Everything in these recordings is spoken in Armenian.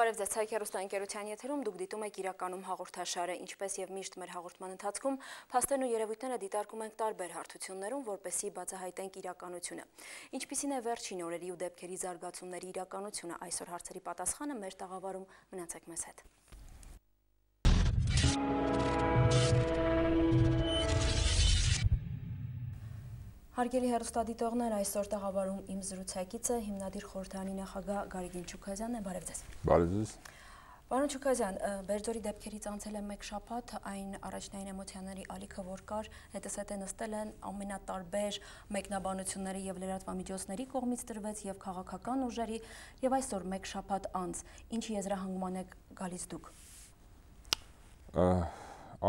Բարև ձեզ Հայկ հեռուստաընկերության եթերում դուք դիտում եք իրականում հաղորդաշարը, ինչպես եւ միշտ մեր հաղորդման ընթացքում փաստերն ու երևույթները դիտարկում ենք տարբեր հարթություններում, որպեսզի բացահայտենք իրականությունը։ Ինչպիսին է վերջին օրերի ու դեպքերի զարգացումների իրականությունը, այսօր հարցերի պատասխանը մեր տաղավարում մնացեք մեզ հետ։ Thank you. Հարգելի հերոստադիտողներ, այսօր տաղավարում իմ զրուցակիցը հիմնադիր խորհրդանի նախագահ Գարեգին Չուքազյանն է, բարև ձեզ։ Բարև ձեզ։ Պարոն Չուքազյան, Բերձորի դեպքերից անցել է մեկ շաբաթ, այն առաջնային էմոցիաների ալիքը որ կար, հետսհետե նստել են ամենատարբեր մեկնաբանությունների եւ լրատվամիջոցների կողմից տրվեց եւ քաղաքական ուժերի եւ այսօր մեկ շաբաթ անց ինչ եզրահանգման է գալիս դուք։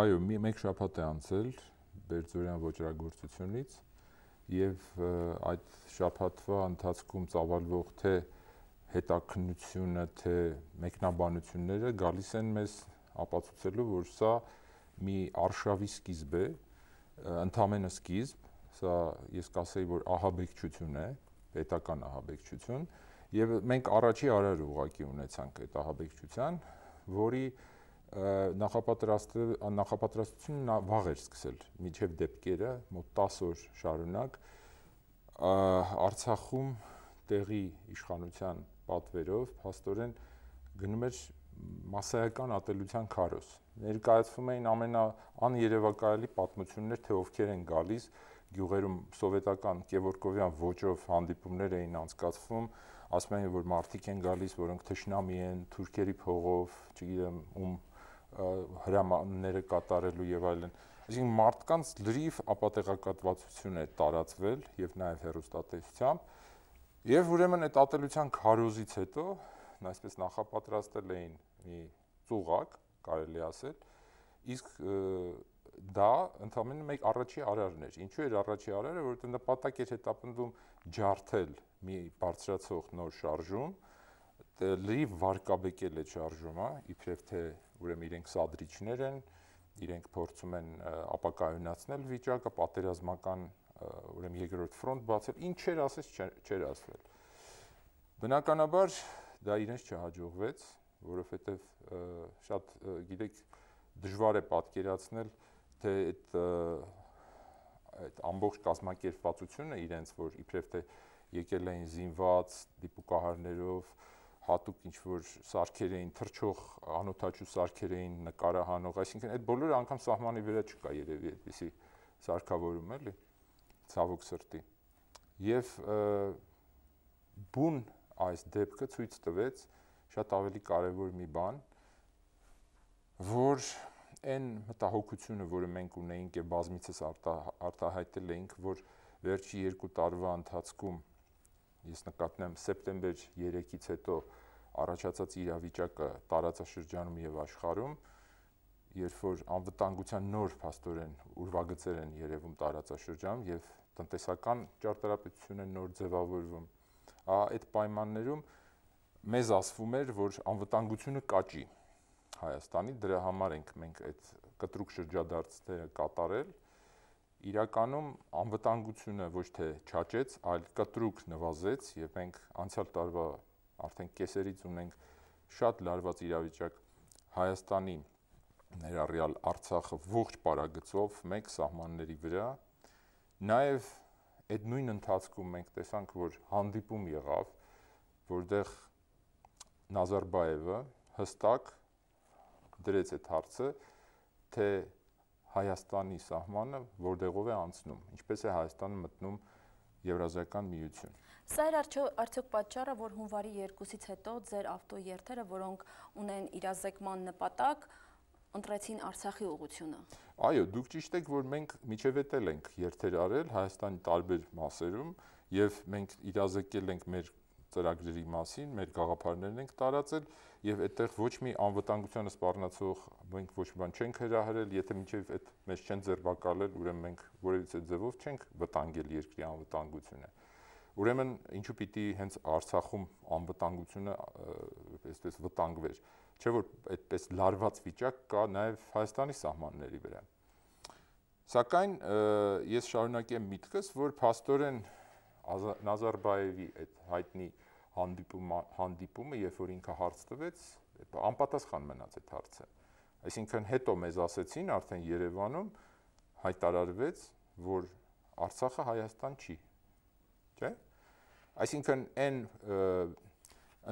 Այո, մեկ շաբաթ է անցել Բերձորյան ոչրագործությունից եւ այդ շփաթվա ընթացքում ծավալվող թե հետաքննությունը, թե մեկնաբանությունները գալիս են մեզ ապացուցելու, որ սա մի արշավի սկիզբ է, ընդամենը սկիզբ, սա ես կասեի, որ ահաբեկչություն է, պետական ահաբեկչություն, եւ մենք առաջի արարը ուղակի ունեցանք այդ ահաբեկչության, որի և նախապատրաստը նախապատրաստությունը նա վաղ էր սկսել միջև դեպքերը մոտ 10 օր շարունակ Արցախում տեղի իշխանության պատվերով աստորեն գնում էր massայական ատելության քարոզ ներկայացվում էին ամենա աներևակայալի պատմություններ թե ովքեր են գալիս գյուղերում սովետական Գևորգովյան ոճով հանդիպումներ էին անցկացվում, ասում էին, որ մարդիկ են գալիս, որոնք թշնամի են, թուրքերի փողով, չգիտեմ, ում հրամանները կատարելու եւ այլն։ Այսինքն մարդկանց լրիվ ապատեղակատվացություն է տարածվել եւ նաեւ հերոստատեսությամբ։ Եվ ուրեմն այդ ատելության քարոզից հետո այսպես նախապատրաստել էին մի ծուղակ, կարելի ասել, իսկ դա ընդամենը մեկ առաջի արարն էր։ Ինչու էր առաջի արարը, որովհետեւ նպատակ էր հետապնդում ջարդել մի բարձրացող նոր շարժում, լրիվ վարկաբեկել է շարժումը, իբրև թե ուրեմն իրենք սադրիչներ են, իրենք փորձում են ապակայունացնել վիճակը, պատերազմական ուրեմն երկրորդ ֆրոնտ բացել, ինչ չէր ասես չէր ասվել։ Բնականաբար դա իրենց չհաջողվեց, որովհետև շատ գիտեք դժվար է պատկերացնել թե այդ այդ ամբողջ կազմակերպվածությունը իրենց որ իբրև թե եկել էին զինված դիպուկահարներով, հատուկ ինչ որ սարքեր էին, թրջող անօթաչու սարքեր էին, նկարահանող, այսինքն այդ բոլորը անգամ սահմանի վրա չկա երևի այդպիսի սարքավորում էլի ցավոք սրտի։ Եվ բուն այս դեպքը ցույց տվեց շատ ավելի կարևոր մի բան, որ այն մտահոգությունը, որը մենք ունեինք եւ բազմիցս արտահայտել էինք, որ վերջի 2 տարվա ընթացքում ես նկատնեմ սեպտեմբեր 3-ից հետո առաջացած իրավիճակը տարածաշրջանում եւ աշխարհում, երբ որ անվտանգության նոր փաստորեն ուրվագծեր են երևում տարածաշրջանում եւ տնտեսական ճարտարապետությունը նոր ձևավորվում, ա այդ պայմաններում մեզ ասվում էր, որ անվտանգությունը կաճի Հայաստանի, դրա համար ենք մենք այդ կտրուկ շրջադարձները կատարել, իրականում անվտանգությունը ոչ թե չաճեց, այլ կտրուկ նվազեց եւ մենք անցյալ տարվա արդեն կեսերից ունենք շատ լարված իրավիճակ Հայաստանի ներառյալ Արցախը ողջ պարագծով մեկ սահմանների վրա նաեւ այդ նույն ընթացքում մենք տեսանք, որ հանդիպում եղավ, որտեղ Նազարբաևը հստակ դրեց այդ հարցը, թե Հայաստանի սահմանը, որտեղով է անցնում, ինչպես է Հայաստանը մտնում Եվրազիական միություն։ Սա էր արդյոք պատճառը, որ հունվարի 2-ից հետո ձեր ավտոերթերը, որոնք ունեն իրազեկման նպատակ, ընտրեցին Արցախի ուղությունը։ Այո, դուք ճիշտ եք, որ մենք միջևետել ենք երթեր արել Հայաստանի տարբեր մասերում եւ մենք իրազեկել ենք մեր ծրագրերի մասին, մեր գաղափարներն ենք տարածել եւ այդտեղ ոչ մի անվտանգությանը սպառնացող մենք ոչ մի բան չենք հրահրել, եթե մինչեւ այդ մեզ չեն ձերբակալել, ուրեմն մենք որևիցե ձևով չենք վտանգել երկրի անվտանգությունը։ Ուրեմն ինչու պիտի հենց Արցախում անվտանգությունը այսպես վտանգվեր։ Չէ որ այդպես լարված վիճակ կա նաև Հայաստանի սահմանների վրա։ Սակայն ես շարունակեմ միտքս, որ Փաստորեն Նազարբաևի այդ հայտնի հանդիպումը, հանդիպումը, երբ որ ինքը հարց տվեց, անպատասխան մնաց այդ հարցը։ Այսինքն հետո մեզ ասացին արդեն Երևանում հայտարարվեց, որ Արցախը Հայաստան չի։ Չէ՞։ Այսինքն այն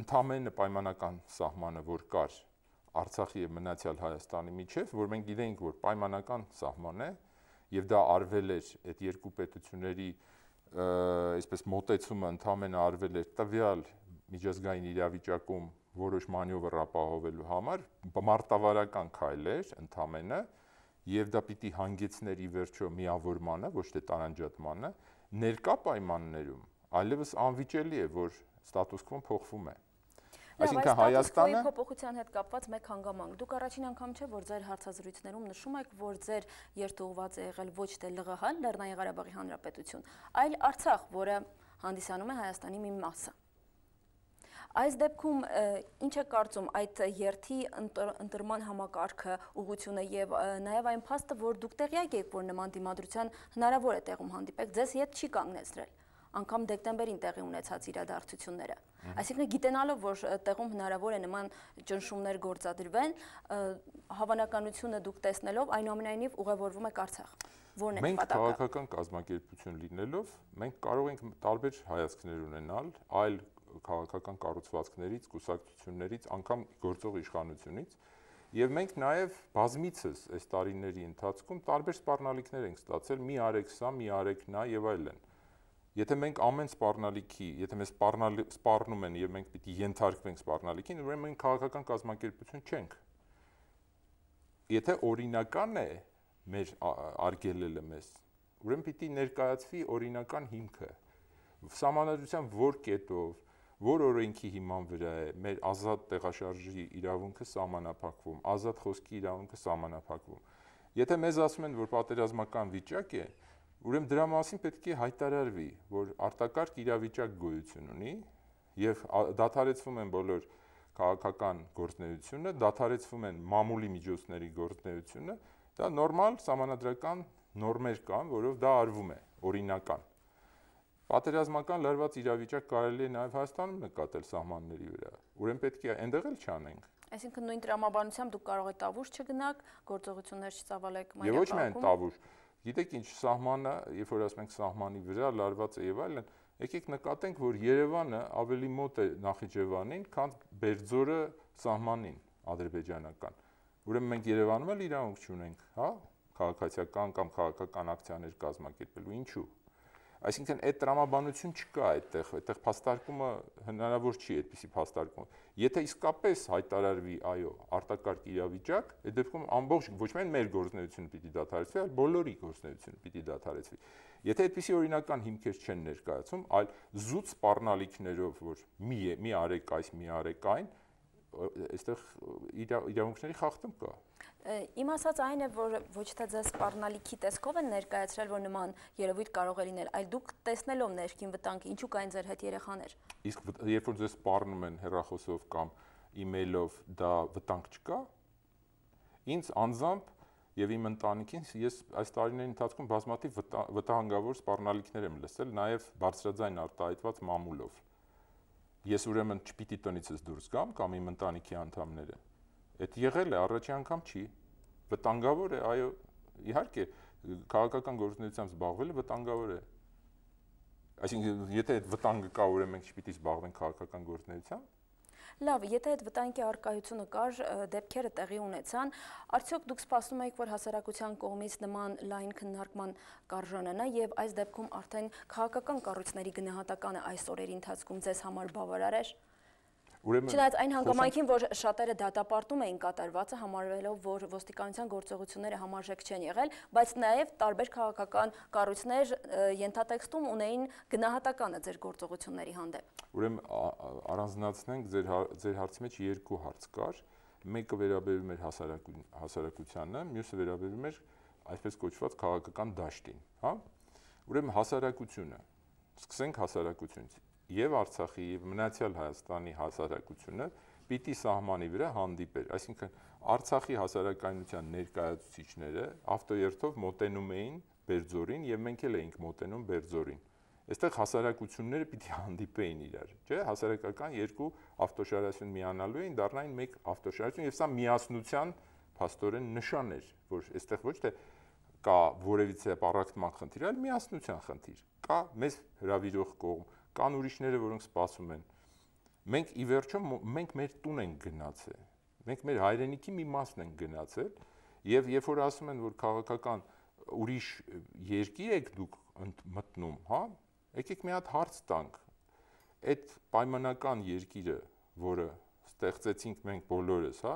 ընդհանրեն պայմանական սահմանը, որ կար Արցախի եւ մնացյալ Հայաստանի միջև, որ մենք գիտենք, որ պայմանական սահման է, եւ դա արվել էր այդ երկու պետությունների և այսպես մոտեցումը ընդամենը արվել էր տվյալ միջազգային իրավիճակում որոշ մանյովր ապահովելու համար մարտավարական քայլ էր ընդամենը եւ դա պիտի հանգեցներ ի վերջո միավորմանը ոչ թե տարանջատմանը ներկա պայմաններում այլևս անվիճելի է որ ստատուս քվոն փոխվում է Այսինքն Հայաստանը փոփոխության հետ կապված մեկ հանգամանք։ Դուք առաջին անգամ չէ որ ձեր հարցազրույցներում նշում եք, որ ձեր երթուղված է եղել ոչ թե ԼՂՀ, Լեռնային Ղարաբաղի Հանրապետություն, այլ Արցախ, որը հանդիսանում է Հայաստանի մի մասը։ Այս դեպքում ինչ է կարծում այդ երթի ընտրման համակարգը, ուղությունը եւ նաեւ այն փաստը, որ դուք տեղյակ եք, որ նման դիմադրության հնարավոր է տեղում հանդիպեք, ձեզ հետ չի կանգնեցրել անգամ դեկտեմբերին տեղի ունեցած իրադարձությունները։ Այսինքն գիտենալով, որ տեղում հնարավոր է նման ճնշումներ գործադրվեն, հավանականությունը դուք տեսնելով այնուամենայնիվ ուղևորվում եք Արցախ։ Որն է պատակը։ Մենք քաղաքական կազմակերպություն լինելով, մենք կարող ենք տարբեր հայացքներ ունենալ այլ քաղաքական կառուցվածքներից, կուսակցություններից, անգամ գործող իշխանությունից, Եվ մենք նաև բազմիցս այս տարիների ընթացքում տարբեր սպառնալիքներ ենք ստացել՝ մի արեք սա, մի արեք նա եւ այլն։ Եթե մենք ամեն սպառնալիքի, եթե մենք սպառնալ սպառնում են եւ մենք պիտի ենթարկվենք սպառնալիքին, ուրեմն մենք քաղաքական կազմակերպություն չենք։ Եթե օրինական է մեր արգելելը մեզ, ուրեմն պիտի ներկայացվի օրինական հիմքը։ Սահմանադրության որ կետով, որ օրենքի հիման վրա է մեր ազատ տեղաշարժի իրավունքը սահմանափակվում, ազատ խոսքի իրավունքը սահմանափակվում։ Եթե մեզ ասում են, որ պատերազմական վիճակ է, Ուրեմն դրա մասին պետք է հայտարարվի, որ արտակարգ իրավիճակ գոյություն ունի եւ դադարեցվում են բոլոր քաղաքական գործնեությունը, դադարեցվում են մամուլի միջոցների գործնեությունը, դա նորմալ համանդրական նորմեր կան, որով դա արվում է, օրինական։ Պատերազմական լարված իրավիճակ կարելի է նաև Հայաստանում նկատել սահմանների վրա։ Ուրեմն պետք է այնտեղ էլ չանենք։ Այսինքն նույն տրամաբանությամբ դուք կարող եք տավուր չգնաք, գործողություններ չծավալեք մայիսին։ Եվ ոչ միայն տավուր, Գիտեք ինչ սահմանը, երբ որ ասում ենք սահմանի վրա լարված է եւ այլն, եկեք նկատենք, որ Երևանը ավելի մոտ է Նախիջևանին, քան Բերձորը սահմանին ադրբեջանական։ Ուրեմն մենք Երևանում էլ իրանք չունենք, հա, քաղաքացիական կամ քաղաքական ակցիաներ կազմակերպելու։ Ինչու՞։ Այսինքն այդ տրամաբանություն չկա այդտեղ, այդտեղ փաստարկումը հնարավոր չի այդպիսի փաստարկում։ Եթե իսկապես հայտարարվի, այո, արտակարգ իրավիճակ, այդ դեպքում ամբողջ ոչ միայն մեր գործնեությունը պիտի դադարեցվի, այլ բոլորի գործնեությունը պիտի դադարեցվի։ Եթե այդպիսի օրինական հիմքեր չեն ներկայացում, այլ զուտ սпарնալիքներով, որ մի է, մի արեք այս, մի արեք այն, այստեղ իրավունքների խախտում կա։ Իմ ասած այն է, որ ոչ թե ձեզ սպառնալիքի տեսքով են ներկայացրել, որ նման երևույթ կարող է լինել, այլ դուք տեսնելով ներքին վտանգը, ինչու կային ձեր հետ երեխաներ։ Իսկ երբ որ ձեզ սպառնում են հեռախոսով կամ email-ով, դա վտանգ չկա։ Ինձ անձամբ եւ իմ ընտանիքին ես այս տարիների ընթացքում բազմաթիվ վտանգավոր սպառնալիքներ եմ լսել, նաեւ բարձրաձայն արտահայտված մամուլով ես ուրեմն չպիտի տնիցս դուրս գամ կամ իմ ընտանիքի անդամները։ Այդ եղել է առաջի անգամ չի։ Վտանգավոր է, այո, իհարկե քաղաքական գործունեությամբ զբաղվելը վտանգավոր է։ Այսինքն, եթե այդ վտանգը կա, ուրեմն մենք չպիտի զբաղվենք քաղաքական գործունեությամբ, Լավ, եթե այդ վտանգի արկայությունը կար, դեպքերը տեղի ունեցան, արդյոք դուք սպասում եք, որ հասարակության կողմից նման լայն քննարկման կարժանանա եւ այս դեպքում արդեն քաղաքական կառույցների գնահատականը այս օրերի ընթացքում ձեզ համար բավարար է։ Ա, Ուրեմն Չնայած այն հանգամանքին, որ շատերը դատապարտում էին կատարվածը, համարվելով, որ ոստիկանության գործողությունները համարժեք չեն եղել, բայց նաև տարբեր քաղաքական կառույցներ ենթատեքստում ունեին գնահատականը ձեր գործողությունների հանդեպ։ Ուրեմն առանձնացնենք ձեր հա, ձեր հարցի մեջ երկու հարց կար։ Մեկը վերաբերում էր հասարակությանը, մյուսը վերաբերում էր այսպես կոչված քաղաքական դաշտին, հա։ Ուրեմն հասարակությունը, սկսենք հասարակությունից եւ Արցախի եւ Մնացյալ Հայաստանի հասարակությունը պիտի սահմանի վրա հանդիպեր։ Այսինքն Արցախի հասարակայնության ներկայացուցիչները ավտոերթով մոտենում էին Բերձորին եւ մենք էլ էինք մոտենում Բերձորին։ Այստեղ հասարակությունները պիտի հանդիպեին իրար, չէ՞, հասարակական երկու ավտոշարություն միանալու էին, դառնային մեկ ավտոշարություն եւ սա միասնության փաստորեն նշան էր, որ այստեղ ոչ թե կա որևիցե պարակտման խնդիր, այլ միասնության խնդիր։ Կա մեզ հravirող կողմ, կան ուրիշները, որոնք սպասում են։ Մենք ի վերջո մենք մեր տուն ենք գնացել։ Մենք մեր հայրենիքի մի մասն ենք գնացել եւ երբ որ ասում են, որ քաղաքական ուրիշ երկիր եք դուք մտնում, հա, եկեք մի հատ հարց տանք։ Այդ պայմանական երկիրը, որը ստեղծեցինք մենք բոլորս, հա,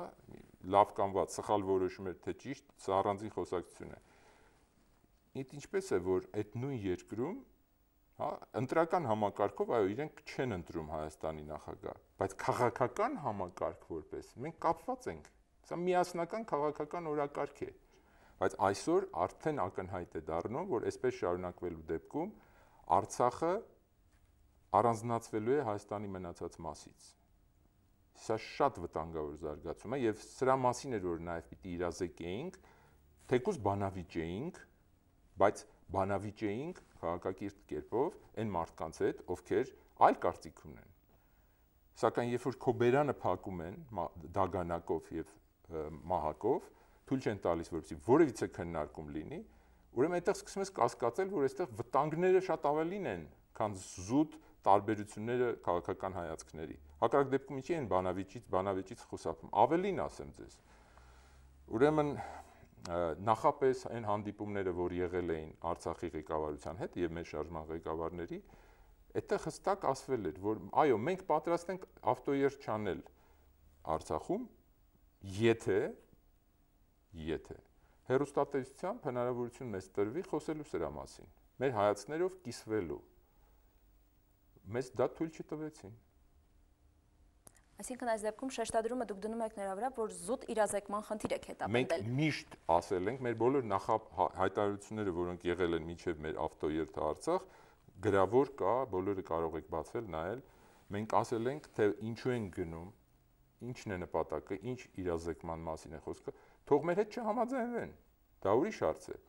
լավ կամ վատ, սխալ որոշում էր թե ճիշտ, սա առանձին խոսակցություն է։ Իդ ինչպես է, որ այդ նույն երկրում հա ընտրական համակարգով այո իրենք չեն ընտրում Հայաստանի նախագահ բայց քաղաքական համակարգ որպես մենք կապված ենք սա միասնական քաղաքական օրակարգ է բայց այսօր արդեն ակնհայտ է դառնում որ այսպես շարունակվելու դեպքում Արցախը առանձնացվելու է Հայաստանի մնացած մասից սա շատ վտանգավոր զարգացում է եւ սրա մասին էր որ նաեւ պիտի իրազեկեինք թեկուզ բանավիճ էինք բայց բանավիճ էինք քաղաքակիրթ կերպով այն մարդկանց հետ, ովքեր այլ կարծիք ունեն։ Սակայն երբ որ քո բերանը փակում են դագանակով եւ մահակով, թույլ չեն տալիս, որպեսզի որևիցե քննարկում լինի, ուրեմն այդտեղ սկսում ես կասկածել, որ այստեղ վտանգները շատ ավելին են, քան զուտ տարբերությունները քաղաքական հայացքների։ Հակառակ դեպքում ինչի են բանավիճից, բանավիճից խոսափում։ Ավելին ասեմ ձեզ։ Ուրեմն նախապես այն հանդիպումները, որ եղել էին Արցախի ղեկավարության հետ եւ մեր շարժման ղեկավարների, այդտեղ հստակ ասվել էր, որ այո, մենք պատրաստ ենք ավտոերտ չանել Արցախում, եթե եթե հերոստատեսությամբ հնարավորություն մեզ տրվի խոսելու սրա մասին, մեր հայացներով կիսվելու։ Մեզ դա թույլ չտվեցին։ չի Այսինքն այս դեպքում շեշտադրումը դուք դնում եք նրա վրա, որ զուտ իրազեկման խնդիր եք հետապնդել։ Մենք միշտ ասել ենք, մեր բոլոր նախահայտարարությունները, հա- որոնք եղել են մինչև մեր ավտոերթը Արցախ, գրավոր կա, բոլորը կարող եք բացել, նայել։ Մենք ասել ենք, թե ինչու են գնում, ինչն է նպատակը, ինչ իրազեկման մասին է խոսքը, թող մեր հետ չհամաձայնվեն։ Դա ուրիշ հարց է։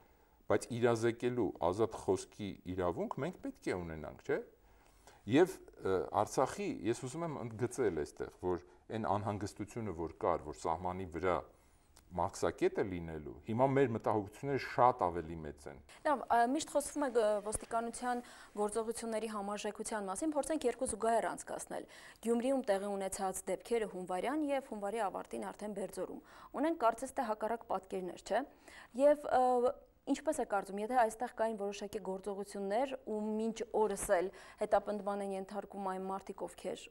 Բայց իրազեկելու ազատ խոսքի իրավունք մենք պետք է ունենանք, չէ՞։ Եվ Արցախի ես ուզում եմ ընդգծել այստեղ, որ այն անհանգստությունը, որ կար, որ սահմանի վրա մաքսակետը լինելու։ Հիմա մեր մտահոգությունները շատ ավելի մեծ են։ Լավ, միշտ խոսվում է ոստիկանության գործողությունների համաժեքության մասին, փորձենք երկու զուգահեռ անցկացնել։ Գյումրիում տեղի ունեցած դեպքերը հունվարյան եւ հունվարի ավարտին արդեն Բերձորում։ Ունեն կարծես թե հակառակ պատկերներ, չէ՞։ Եվ և, Ինչպես է կարծում, եթե այստեղ կային որոշակի գործողություններ ու մինչ օրս էլ հետապնդման են ենթարկում այն մարդիկ, ովքեր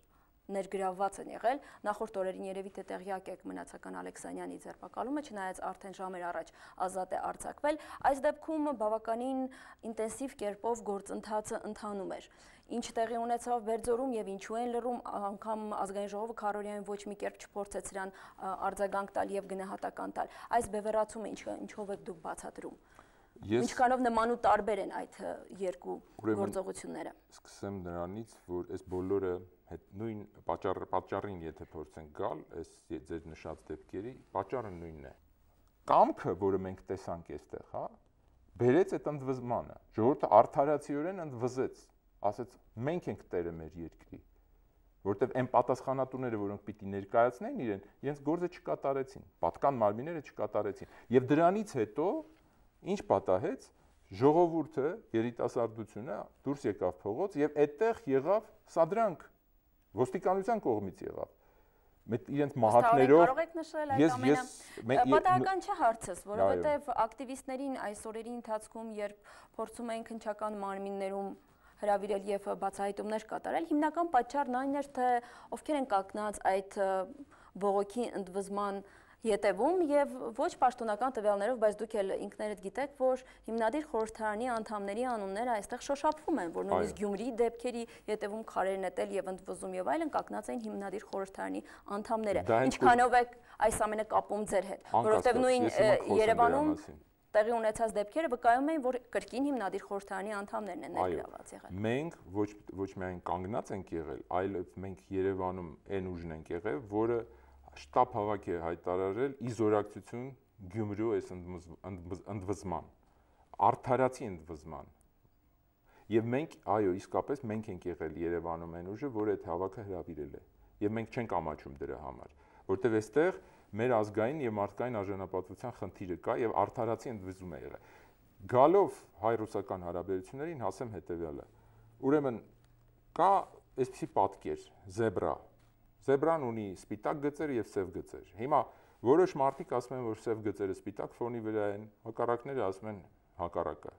ներգրավված են եղել, նախորդ օրերին երևի թե տեղյակ եք մնացական Ալեքսանյանի ձերբակալումը, չնայած արդեն ժամեր առաջ ազատ է արձակվել, այս դեպքում բավականին ինտենսիվ կերպով գործընթացը ընթանում էր։ Ինչ տեղի ունեցավ Բերձորում եւ ինչու են լրում, անգամ ազգային ժողովը Քարորիային ոչ մի կերպ չփորձեց իրան արձագանք տալ եւ գնահատական տալ։ Այս բևեռացումը ինչը ինչով է դուք բացատրում։ Ես ինչքանով նման ու տարբեր են այդ երկու գործողությունները։ Սկսեմ նրանից, որ այս բոլորը հետ նույն պատճառը պատճառին եթե փորձենք գալ, այս ձեր նշած դեպքերի պատճառը նույնն է։ Կամքը, որը մենք տեսանք այստեղ, հա, բերեց այդ ընդվզմանը։ Ժողովուրդը արդարացիորեն ընդվզեց, ասաց մենք ենք տերը մեր երկրի որտեվ այն պատասխանատուները, որոնք պիտի ներկայացնեն իրեն, իրենց գործը չկատարեցին, պատկան մարմինները չկատարեցին։ Եվ դրանից հետո Ինչ պատահեց ժողովուրդը, երիտասարդությունը դուրս եկավ փողոց եւ այդտեղ եղավ սադրանք ոստիկանության կողմից եղավ մետ իրենց մահակներով կարող եք նշել այդ ամենը պատահական չէ հարցս որովհետեւ ակտիվիստերին այս օրերի ընթացքում երբ փորձում էին քնչական մարմիններում հրավիրել եւ բացահայտումներ կատարել հիմնական պատճառն այն էր թե ովքեր են կակնած այդ բողոքի ընդվզման ետևում եւ ոչ պաշտոնական տվյալներով, բայց դուք էլ ինքներդ գիտեք, որ հիմնադիր խորհրդարանի անդամների անունները այստեղ շոշափվում են, որ նույնիսկ Գյումրիի դեպքերի ետևում քարեր նետել եւ ընդվզում եւ այլն կակնած էին հիմնադիր խորհրդարանի անդամները։ Ինչքանով է այս ամենը կապում ձեր հետ, որովհետեւ նույն Երևանում տեղի ունեցած դեպքերը վկայում էին, որ կրկին հիմնադիր խորհրդարանի անդամներն են ներգրաված եղել։ Մենք ոչ ոչ միայն կանգնած ենք եղել, այլև մենք Երևանում այն ուժն ենք եղել, որը որ շտաբ հավաք է հայտարարել իզորակցություն Գյումրու այս ընդվզման, արդարացի ընդվզման։ Եվ մենք, այո, իսկապես մենք ենք եղել Երևանում այն ուժը, որ այդ հավաքը հրավիրել է։ Եվ մենք չենք ամաչում դրա համար, որտեվ այստեղ մեր ազգային եւ մարդկային արժանապատվության խնդիրը կա եւ արդարացի ընդվզում է եղել։ Գալով հայ-ռուսական հարաբերություններին հասեմ հետեւյալը։ Ուրեմն կա այսպիսի պատկեր, զեբրա, Զեբրան ունի սպիտակ գծեր եւ սև գծեր։ Հիմա որոշ մարդիկ ասում են, որ սև գծերը սպիտակ ֆոնի վրա են, հակառակները ասում են հակառակը։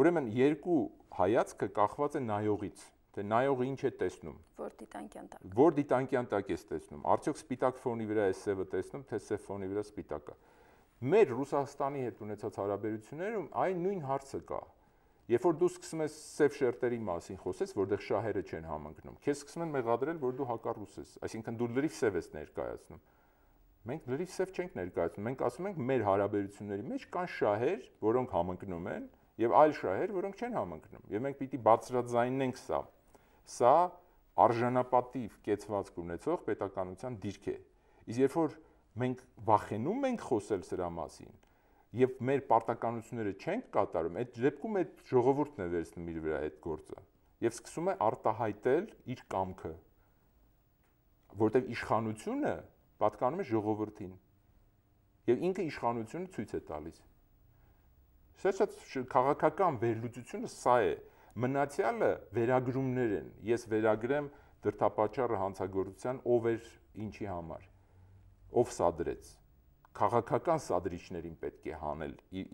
Ուրեմն երկու հայացքը կախված է նայողից, թե նայողը ինչ է տեսնում։ Որ դիտանկյան տակ։ Որ դիտանկյան տակ է տեսնում։ Արդյոք սպիտակ ֆոնի վրա է սևը տեսնում, թե սև ֆոնի վրա սպիտակը։ Մեր Ռուսաստանի հետ ունեցած հարաբերություններում այն նույն հարցը կա։ Երբ որ դու սկսում ես սև շերտերի մասին խոսես, որտեղ շահերը չեն համընկնում, քեզ սկսում են մեղադրել, որ դու հակառուս ես, այսինքն դու լրիվ սև ես ներկայացնում։ Մենք լրիվ սև չենք ներկայացնում, մենք ասում ենք մեր հարաբերությունների մեջ կան շահեր, որոնք համընկնում են, եւ այլ շահեր, որոնք չեն համընկնում։ Եվ մենք պիտի բացրաձայնենք սա։ Սա արժանապատիվ կեցվածք ունեցող պետականության դիրք է։ Իսկ երբ որ մենք վախենում ենք խոսել սրա մասին, եւ մեր պարտականությունները չենք կատարում, այդ դեպքում այդ ժողովուրդն է վերցնում իր վրա այդ գործը եւ սկսում է արտահայտել իր կամքը, որտեղ իշխանությունը պատկանում է ժողովրդին եւ ինքը իշխանությունը ցույց է տալիս։ Սա շատ քաղաքական վերլուծությունը սա է։ Մնացյալը վերագրումներ են։ Ես վերագրեմ դրթապաճառը հանցագործության ով էր ինչի համար, ով սադրեց քաղաքական սադրիչներին պետք է հանել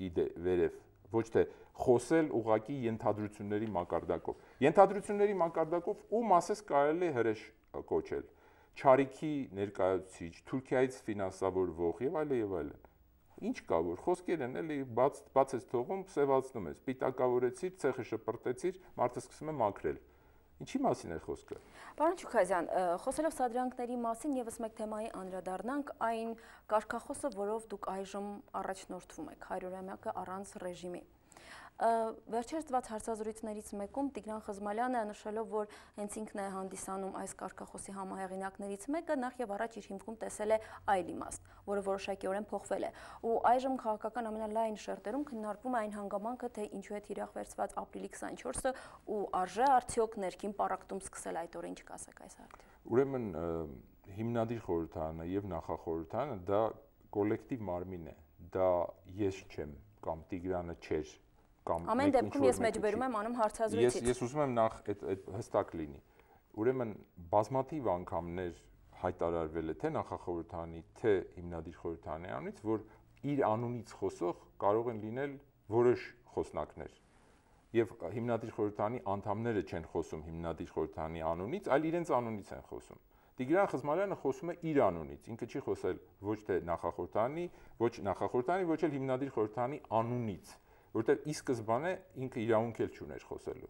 իդե վերև ոչ թե խոսել ուղակի ենթադրությունների մակարդակով։ Ենթադրությունների մակարդակով ում ասես կարելի է հրեշ կոչել։ Չարիքի ներկայացուցիչ, Թուրքիայից ֆինանսավորվող եւ այլն եւ այլն։ Ինչ կա որ խոսքեր են էլի բաց բաց ես թողում, սևացնում ես, պիտակավորեցիր, ցեխը շպրտեցիր, մարդը սկսում է մաքրել։ Ինչի մասին էր խոսքը։ Պարոն Չուքազյան, խոսելով սադրանքների մասին եւս մեկ թեմայի անդրադառնանք, այն կարգախոսը, որով դուք այժմ առաջնորդվում եք 100-ամյակը առանց ռեժիմի։ Վերջերս տված հարցազրույցներից մեկում Տիգրան Խզմալյանը նշելով, որ հենց ինքն է հանդիսանում այս կարգախոսի համահեղինակներից մեկը, նախ եւ առաջ իր հիմքում տեսել է այլ իմաստ, որը որոշակիորեն փոխվել է։ Ու այժմ քաղաքական ամենալայն շերտերում քննարկվում է այն հանգամանքը, թե ինչու է թիրախ վերցված ապրիլի 24-ը ու արժե արդյոք ներքին պարակտում սկսել այդ օրը, ինչ կասեք այս հարցին։ Ուրեմն հիմնադիր խորհրդանը եւ նախախորհրդանը դա կոլեկտիվ մարմին է։ Դա ես չեմ կամ Տիգրանը չէր կամ Ամեն դեպքում ես մեջբերում եմ անում հարցազրույցից։ Ես ես ուզում եմ նախ այդ այդ հստակ լինի։ Ուրեմն բազմաթիվ անգամներ հայտարարվել է թե նախախորհրդանի, թե հիմնադիր խորհրդանի անունից, որ իր անունից խոսող կարող են լինել որոշ խոսնակներ եւ հիմնադիր խորհրդանի անդամները չեն խոսում հիմնադիր խորհրդանի անունից, այլ իրենց անունից են խոսում։ Տիգրան Խզմալյանը խոսում է իր անունից, ինքը չի խոսել ոչ թե նախախորհրդանի, ոչ նախախորհրդանի, ոչ էլ հիմնադիր խորհրդանի անունից որտեղ ի սկզբանե ինքը իրավունք էլ չուներ խոսելու։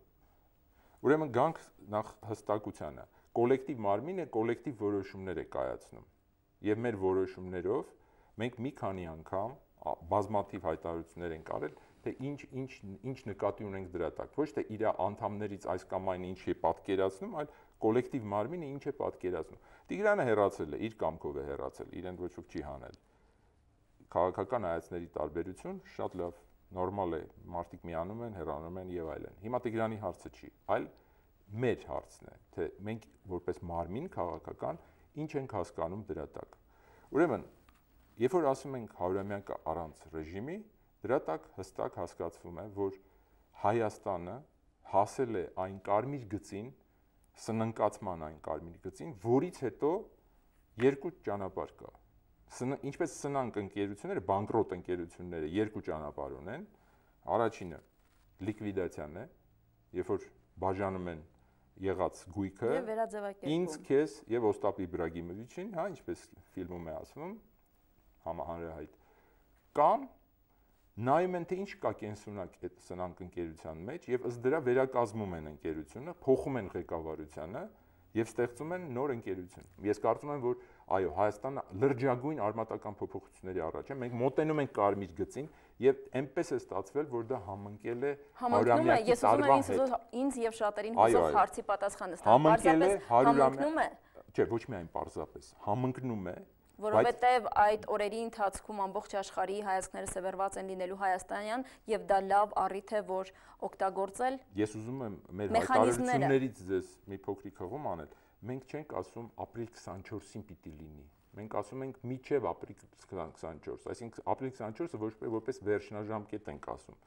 Ուրեմն գանք նախ հստակությանը։ Կոլեկտիվ մարմինը կոլեկտիվ որոշումներ է կայացնում։ Եվ մեր որոշումներով մենք մի քանի անգամ բազմաթիվ հայտարարություններ ենք արել, թե ինչ ինչ ինչ նկատի ունենք դրա տակ։ Ոչ թե իր անդամներից այս կամ այն ինչ է պատկերացնում, այլ կոլեկտիվ մարմինը ինչ է պատկերացնում։ Տիգրանը հերացել է, իր կամքով է հերացել, իրեն ոչ ոք չի հանել։ Քաղաքական հայացների տարբերություն շատ լավ նորմալ է, մարդիկ միանում են, հեռանում են եւ այլն։ Հիմա Տիգրանի հարցը չի, այլ մեր հարցն է, թե մենք որպես մարմին քաղաքական ինչ ենք հասկանում դրա տակ։ Ուրեմն, երբ որ ասում ենք հարյուրամյակը առանց ռեժիմի, դրա տակ հստակ հասկացվում է, որ Հայաստանը հասել է այն կարմիր գծին, սննկացման այն կարմիր գծին, որից հետո երկու ճանապարհ կա ինչպես սնանկ ընկերությունները, բանկրոտ ընկերությունները երկու ճանապարհ ունեն։ Առաջինը լիկվիդացիան է, երբ որ բաժանում են եղած գույքը եւ վերաձևակերպում։ Ինձ քեզ եւ Օստապ Իբրագիմովիչին, հա, ինչպես ֆիլմում է ասվում, համահանրահայտ։ Կամ նայում են թե ինչ կա կենսունակ այդ սնանկ ընկերության մեջ եւ ըստ դրա վերակազմում են ընկերությունը, փոխում են ղեկավարությունը եւ ստեղծում են նոր ընկերություն։ Ես կարծում եմ, որ այո, Հայաստանը լրջագույն արմատական փոփոխությունների առաջ է։ Մենք մոտենում ենք կարմիր գծին եւ այնպես է ստացվել, որ դա համընկել է հարյուրամյակի տարվա հետ։ Ինձ եւ շատերին հուզող հարցի պատասխանը ստացա։ Համընկել է հարյուրամյակի։ Չէ, ոչ միայն պարզապես, համընկնում է որովհետև այդ օրերի ընթացքում ամբողջ աշխարհի հայացքները սևեռված են լինելու Հայաստանյան եւ դա լավ առիթ է որ օգտագործել։ Ես ուզում եմ մեր հայտարարություններից ձեզ մի փոքրիկ հողում անել, մենք չենք ասում ապրիլ 24-ին պիտի լինի։ Մենք ասում ենք միջև ապրիլ 24, այսինքն ապրիլ 24-ը ոչ որպես վերջնաժամկետ ենք ասում։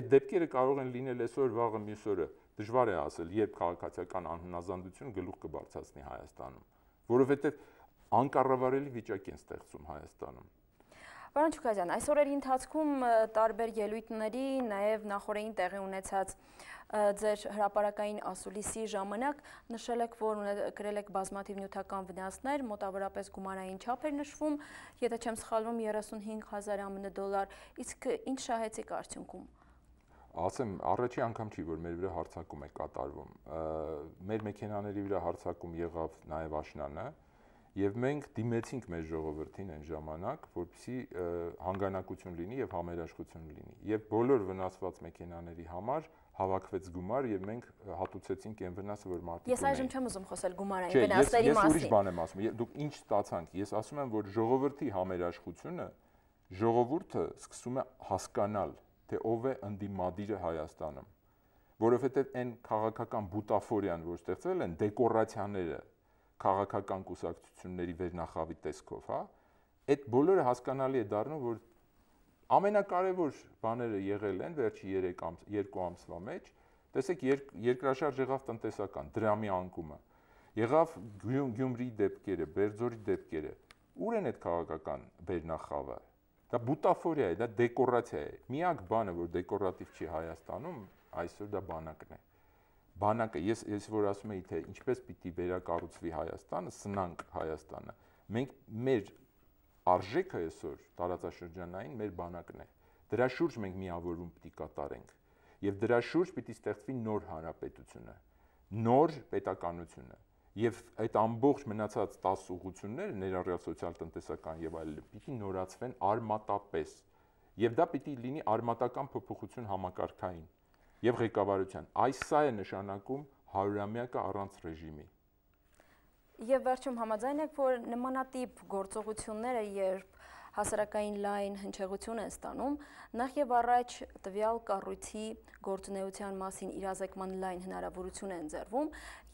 Այդ դեպքերը կարող են լինել այսօր, վաղը, մյուս օրը։ Դժվար է ասել, երբ քաղաքացիական անհնազանդությունը գլուխ կբարձրացնի Հայաստանում, որովհետև անկառավարելի վիճակ են ստեղծում Հայաստանում։ Պարոն Չուկազյան, այս օրերի ընթացքում տարբեր ելույթների, նաև նախորդին տեղի ունեցած ձեր հրապարակային ասուլիսի ժամանակ նշել եք, որ գրել եք բազմաթիվ նյութական վնասներ, մոտավորապես գումարային չափ էր նշվում, եթե չեմ սխալվում 35000 ԱՄՆ դոլար, իսկ ինչ շահեցիք արդյունքում ասեմ, առաջի անգամ չի, որ մեր վրա հարցակում է կատարվում։ Մեր մեքենաների վրա հարցակում եղավ նաև աշնանը, Եվ մենք դիմեցինք մեր ժողովրդին այն ժամանակ, որպեսզի հանգանակություն լինի եւ համերաշխություն լինի։ Եվ բոլոր վնասված մեքենաների համար հավաքվեց գումար եւ մենք հատուցեցինք այն վնասը, որ մարդիկ Ես այժմ չեմ ուզում խոսել գումարային վնասների մասին։ Ես ուրիշ բան եմ ասում։ Դուք ինչ ստացանք։ Ես ասում եմ, որ ժողովրդի համերաշխությունը ժողովուրդը սկսում է հասկանալ, թե ով է ընդդիմադիրը Հայաստանում որովհետև այն քաղաքական բուտաֆորիան, որ ստեղծվել են դեկորացիաները, քաղաքական կուսակցությունների վերնախավի տեսքով, հա, այդ բոլորը հասկանալի է դառնում, որ ամենակարևոր բաները եղել են վերջի 3 ամս, 2 ամսվա մեջ, տեսեք եր, երկրաշարժ եղավ տնտեսական դրամի անկումը, եղավ գյում, Գյումրի դեպքերը, Բերձորի դեպքերը, ուր են այդ քաղաքական վերնախավը։ Դա բուտաֆորիա է, դա դեկորացիա է։ Միակ բանը, որ դեկորատիվ չի Հայաստանում, այսօր դա բանակն է բանակը ես ես որ ասում եի թե ինչպես պիտի վերակառուցվի Հայաստանը, սնանկ Հայաստանը։ Մենք մեր արժեքը այսօր տարածաշրջանային մեր բանակն է։ Դրա շուրջ մենք միավորում պիտի կատարենք եւ դրա շուրջ պիտի ստեղծվի նոր հանրապետությունը, նոր պետականությունը եւ այդ ամբողջ մնացած 10 ուղությունները ներառյալ սոցիալ-տնտեսական եւ այլն պիտի նորացվեն արմատապես։ Եվ դա պիտի լինի արմատական փոփոխություն համակարգային եւ ղեկավարության։ Այս սա է նշանակում 100-ամյակը առանց ռեժիմի։ Եվ վերջում համաձայն եք, որ նմանատիպ գործողությունները, երբ հասարակային լայն հնչեղություն են ստանում, նախ եւ առաջ տվյալ կառույցի գործունեության մասին իրազեկման լայն հնարավորություն են ձեռվում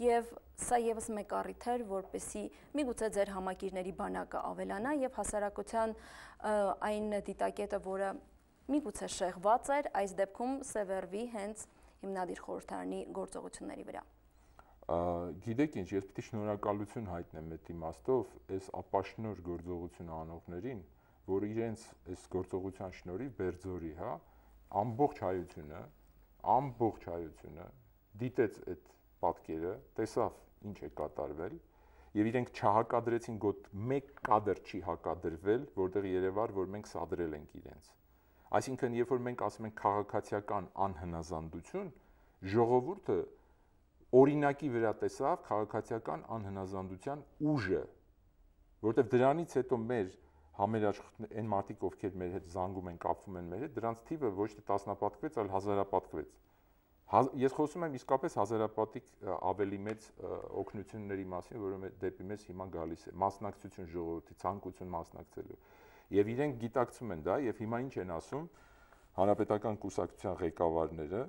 եւ սա եւս մեկ առիթ էր, որպեսի միգուցե ձեր համակիրների բանակը ավելանա եւ հասարակության այն դիտակետը, որը միգուցե շեղված էր այս դեպքում Սևերվի հենց հիմնադիր խորհրդարանի գործողությունների վրա։ Ա, գիտեք ինչ, ես պիտի շնորհակալություն հայտնեմ այդ իմաստով այս ապաշնոր գործողություն անողներին, որ իրենց այս գործողության շնորհիվ Բերձորի, հա, ամբողջ հայությունը, ամբողջ հայությունը դիտեց այդ պատկերը, տեսավ ինչ է կատարվել եւ իրենք չհակադրեցին գոտ մեկ կադր չի հակադրվել, որտեղ երևար որ մենք սադրել ենք իրենց։ Այսինքն, երբ որ մենք ասում ենք քաղաքացիական անհնազանդություն, ժողովուրդը օրինակի վրա տեսավ քաղաքացիական անհնազանդության ուժը, որտեղ դրանից հետո մեր համերաշխ այն մարդիկ, ովքեր մեր հետ զանգում են, կապվում են մեր հետ, դրանց թիվը ոչ թե տասնապատկվեց, այլ հազարապատկվեց։ Հազ, Ես խոսում եմ իսկապես հազարապատիկ ավելի մեծ օգնությունների մասին, որը դեպի մեզ հիմա գալիս է։ Մասնակցություն ժողովրդի, ցանկություն մասնակցելու։ մասնակց եւ իրենք գիտակցում են դա եւ հիմա ինչ են ասում հանրապետական կուսակցության ղեկավարները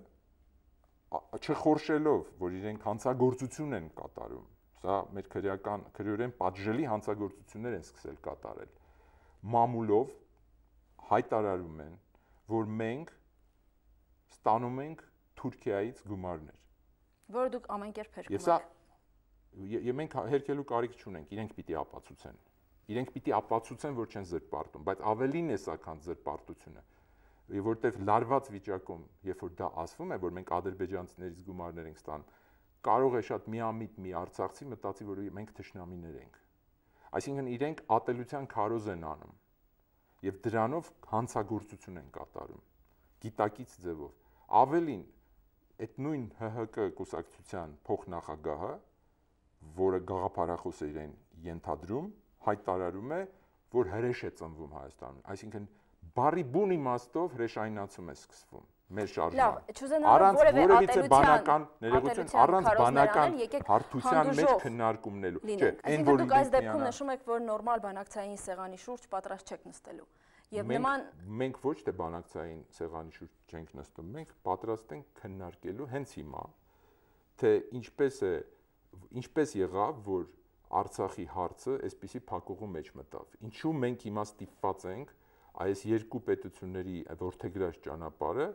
չխորշելով, որ իրենք հանցագործություն են կատարում։ Սա մեր քրեական քրեորեն պատժելի հանցագործություններ են սկսել կատարել։ Մամուլով հայտարարում են, որ մենք ստանում ենք Թուրքիայից գումարներ, որը դուք ամեն կերպ հերկում եք։ Եվ սա եւ մենք հերկելու կարիք չունենք, իրենք պիտի ապացուցեն իրենք պիտի ապացուցեն, որ չեն զրպարտում, բայց ավելին է սա քան զրպարտությունը։ Եվ որտեվ լարված վիճակում, երբ որ դա ասվում է, որ մենք ադրբեջանցիներից գումարներ ենք ստանում, կարող է շատ միամիտ մի արցախցի մտածի, որ մենք թշնամիներ ենք։ Այսինքն իրենք ատելության քարոզ են անում եւ դրանով հանցագործություն են կատարում գիտակից ձևով ավելին այդ նույն ՀՀԿ կուսակցության փոխնախագահը որը գաղափարախոս է իրեն ենթադրում հայտարարում է, որ հրեշ է ծնվում Հայաստանում, այսինքն բարի բուն իմաստով հրեշայնացում է սկսվում մեր շարժման։ Առանց որևիցե բանական ներողություն, առանց բանական հարթության մեջ քննարկումնելու։ Չէ, այն որ դուք այս դեպքում նշում եք, որ նորմալ բանակցային սեղանի շուրջ պատրաստ չեք նստելու։ Եվ նման մենք ոչ թե բանակցային սեղանի շուրջ չենք նստում, մենք պատրաստ ենք քննարկելու հենց հիմա, թե ինչպես է ինչպես եղավ, որ Արցախի հարցը այսպիսի փակուղու մեջ մտավ։ Ինչու մենք հիմա ստիպված ենք այս երկու պետությունների որթեգրած ճանապարհը,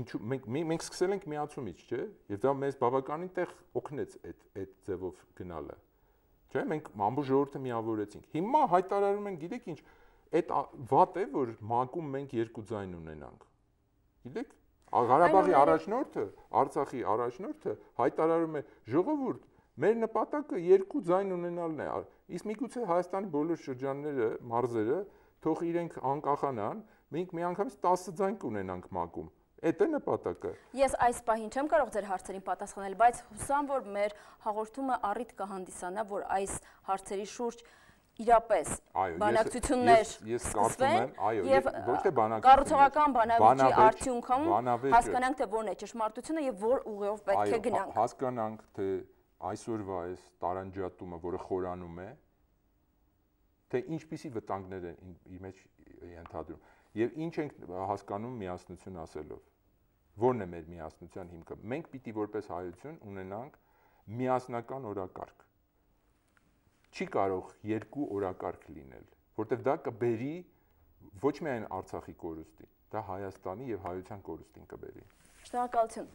ինչու մենք մենք սկսել ենք միացումից, չէ՞, եւ դա մեզ բավականին տեղ օգնեց այդ այդ ձևով գնալը։ Չէ՞, մենք ամբողջ ժողովուրդը միավորեցինք։ Հիմա հայտարարում են, գիտեք ինչ, այդ վատ է, որ մակում մենք երկու ձայն ունենանք։ Գիտեք, Ղարաբաղի առաջնորդը, Արցախի առաջնորդը հայտարարում է ժողովուրդ Մեր նպատակը երկու ձայն ունենալն է։ Իսկ միգուցե Հայաստանի բոլոր շրջանները, մարզերը թող իրենք անկախանան, մենք միանգամից 10 ձայն կունենանք մակում։ Այդ է նպատակը։ Ես այս պահին չեմ կարող ձեր հարցերին պատասխանել, բայց հուսամ որ մեր հաղորդումը առիթ կհանդիսանա, որ այս հարցերի շուրջ իրապես բանակցություններ սկսվեն եւ կառուցողական բանակցի արդյունքում հասկանանք թե որն է ճշմարտությունը եւ որ ուղիով պետք է հա- գնանք։ Հասկանանք թե այսօրվա այս տարանջատումը, որը խորանում է, թե ինչպիսի վտանգներ են իր մեջ ենթադրում եւ ինչ ենք հասկանում միասնություն ասելով։ Որն է մեր միասնության հիմքը։ Մենք պիտի որպես հայություն ունենանք միասնական օրակարգ։ Չի կարող երկու օրակարգ լինել, որտեղ դա կբերի ոչ միայն Արցախի կորուստին, դա Հայաստանի եւ հայության կորուստին կբերի։ Շնորհակալություն։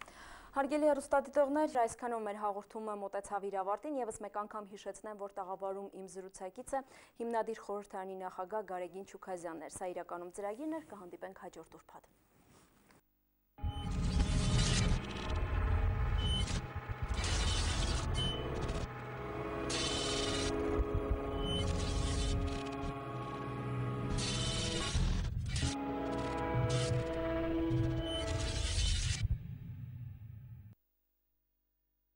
Հարգելի հեռուստադիտողներ, այսքանով մեր հաղորդումը մոտեցավ իր ավարտին, եւս մեկ անգամ հիշեցնեմ, որ տաղավարում իմ զրուցակիցը հիմնադիր խորհրդարանի նախագահ Գարեգին Չուքազյանն էր։ Սա իրականում ծրագիրն էր, կհանդիպենք հաջորդ ուրբաթ։